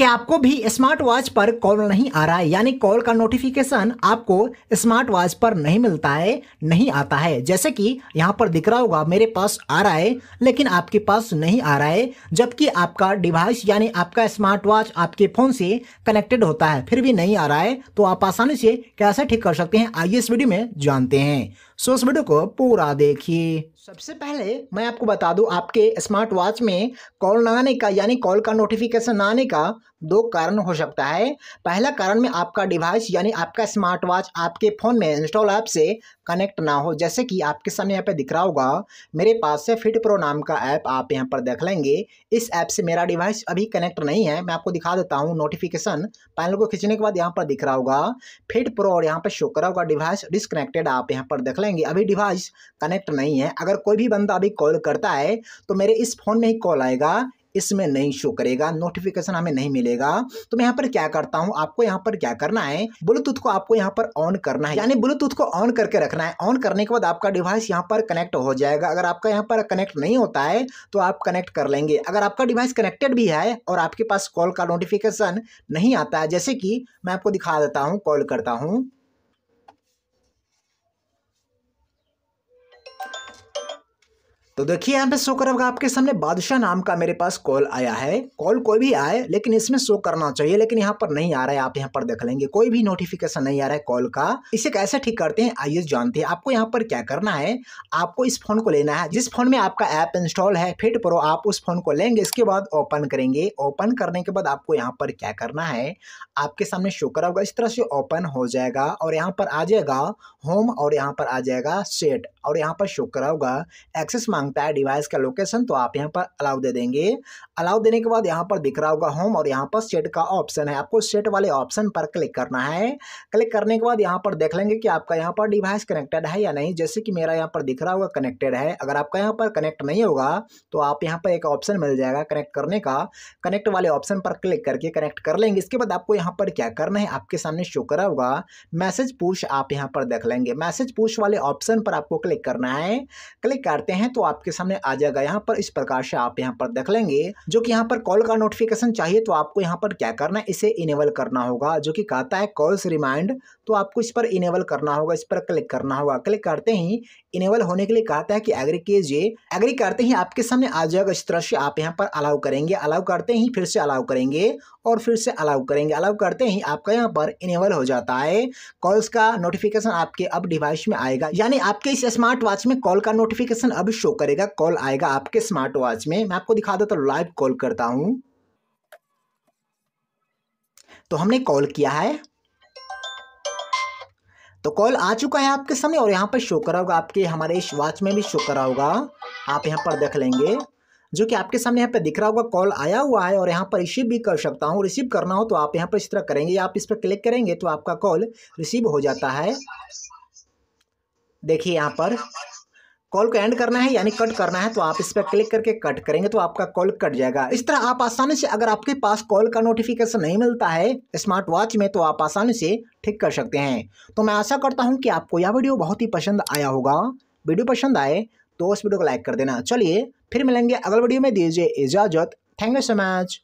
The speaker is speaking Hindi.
कि आपको भी स्मार्ट वॉच पर कॉल नहीं आ रहा है यानी कॉल का नोटिफिकेशन आपको स्मार्ट वॉच पर नहीं मिलता है नहीं आता है जैसे कि यहाँ पर दिख रहा होगा मेरे पास आ रहा है लेकिन आपके पास नहीं आ रहा है जबकि आपका डिवाइस यानी आपका स्मार्ट वॉच आपके फ़ोन से कनेक्टेड होता है फिर भी नहीं आ रहा है तो आप आसानी से कैसे ठीक कर सकते हैं आइए इस वीडियो में जानते हैं सो इस वीडियो को पूरा देखिए सबसे पहले मैं आपको बता दूं आपके स्मार्ट वॉच में कॉल ना आने का यानी कॉल का नोटिफिकेशन ना आने का दो कारण हो सकता है पहला कारण में आपका डिवाइस यानी आपका स्मार्ट वॉच आपके फ़ोन में इंस्टॉल ऐप से कनेक्ट ना हो जैसे कि आपके सामने यहाँ पे दिख रहा होगा मेरे पास से फिट प्रो नाम का ऐप आप यहाँ पर देख लेंगे इस ऐप से मेरा डिवाइस अभी कनेक्ट नहीं है मैं आपको दिखा देता हूँ नोटिफिकेशन पैनल को खींचने के बाद यहाँ पर दिख रहा होगा फिट प्रो और यहाँ पर शो करा होगा डिवाइस डिसकनेक्टेड आप यहाँ पर देख लेंगे अभी डिवाइस कनेक्ट नहीं है अगर कोई भी बंदा अभी कॉल करता है तो मेरे इस फ़ोन में ही कॉल आएगा इसमें नहीं शो करेगा नोटिफिकेशन हमें नहीं मिलेगा तो मैं यहाँ पर क्या करता हूँ आपको यहाँ पर क्या करना है ब्लूटूथ को आपको यहाँ पर ऑन करना है यानी ब्लूटूथ को ऑन करके रखना है ऑन करने के बाद आपका डिवाइस यहाँ पर कनेक्ट हो जाएगा अगर आपका यहाँ पर कनेक्ट नहीं होता है तो आप कनेक्ट कर लेंगे अगर आपका डिवाइस कनेक्टेड भी है और आपके पास कॉल का नोटिफिकेशन नहीं आता है जैसे कि मैं आपको दिखा देता हूँ कॉल करता हूँ तो देखिए यहाँ पे शो करेगा आपके सामने बादशाह नाम का मेरे पास कॉल आया है कॉल कोई भी आए लेकिन इसमें शो करना चाहिए लेकिन यहाँ पर नहीं आ रहा है आप यहाँ पर देख लेंगे कोई भी नोटिफिकेशन नहीं आ रहा है कॉल का इसे कैसे ठीक करते हैं आइए जानते हैं आपको यहाँ पर क्या करना है आपको इस फोन को लेना है जिस फोन में आपका ऐप इंस्टॉल है फिट प्रो आप उस फोन को लेंगे इसके बाद ओपन करेंगे ओपन करने के बाद आपको यहाँ पर क्या करना है आपके सामने शो करा इस तरह से ओपन हो जाएगा और यहाँ पर आ जाएगा होम और यहाँ पर आ जाएगा सेट और यहाँ पर शो कराओगा एक्सेस मांगता है डिवाइस का लोकेशन तो आप यहाँ पर अलाउ दे देंगे अलाउ देने के बाद यहाँ पर दिख रहा होगा होम और यहाँ पर सेट का ऑप्शन है आपको सेट वाले ऑप्शन पर क्लिक करना है क्लिक करने के बाद यहाँ पर देख लेंगे कि आपका यहाँ पर डिवाइस कनेक्टेड है या नहीं जैसे कि मेरा यहाँ पर दिख रहा होगा कनेक्टेड है अगर आपका यहाँ पर कनेक्ट नहीं होगा तो आप यहाँ पर एक ऑप्शन मिल जाएगा कनेक्ट करने का कनेक्ट वाले ऑप्शन पर क्लिक करके कनेक्ट कर लेंगे इसके बाद आपको यहाँ पर क्या करना है आपके सामने शो करा होगा मैसेज पूछ आप यहाँ पर देख लेंगे मैसेज पूछ वाले ऑप्शन पर आपको क्लिक करना है क्लिक करते हैं तो आपके सामने आ जाएगा यहाँ पर इस प्रकार से आप यहाँ पर देख लेंगे जो कि यहाँ पर कॉल का नोटिफिकेशन चाहिए तो आपको यहाँ पर क्या करना है इसे इनेबल करना होगा जो कि कहता है कॉल्स रिमाइंड तो आपको इस पर इनेबल करना होगा इस पर क्लिक करना होगा क्लिक करते ही इनेबल होने के लिए कहता है कि एग्री कीजिए एग्री करते ही आपके सामने आ जाएगा इस तरह से आप यहाँ पर अलाउ करेंगे अलाउ करते ही फिर से अलाउ करेंगे और फिर से अलाउ करेंगे अलाउ करते ही आपका यहाँ पर इनेबल हो जाता है कॉल्स का नोटिफिकेशन आपके अब डिवाइस में आएगा यानी आपके इस स्मार्ट वॉच में कॉल का नोटिफिकेशन अब शो करेगा कॉल आएगा आपके स्मार्ट वॉच में मैं आपको दिखा देता हूँ लाइव कॉल करता हूं तो हमने कॉल किया है तो कॉल आ चुका है आपके सामने और यहाँ पर शो करा होगा आपके हमारे इस वॉच में भी शो करा होगा आप यहाँ पर देख लेंगे जो कि आपके सामने यहाँ पर दिख रहा होगा कॉल आया हुआ है और यहाँ पर रिसीव भी कर सकता हूँ रिसीव करना हो तो आप यहाँ पर इस तरह करेंगे आप इस पर क्लिक करेंगे तो आपका कॉल रिसीव हो जाता है देखिए यहाँ पर कॉल को एंड करना है यानी कट करना है तो आप इस पर क्लिक करके कट करेंगे तो आपका कॉल कट जाएगा इस तरह आप आसानी से अगर आपके पास कॉल का नोटिफिकेशन नहीं मिलता है स्मार्ट वॉच में तो आप आसानी से ठीक कर सकते हैं तो मैं आशा करता हूँ कि आपको यह वीडियो बहुत ही पसंद आया होगा वीडियो पसंद आए तो उस वीडियो को लाइक कर देना चलिए फिर मिलेंगे अगले वीडियो में दीजिए इजाज़त थैंक यू सो मच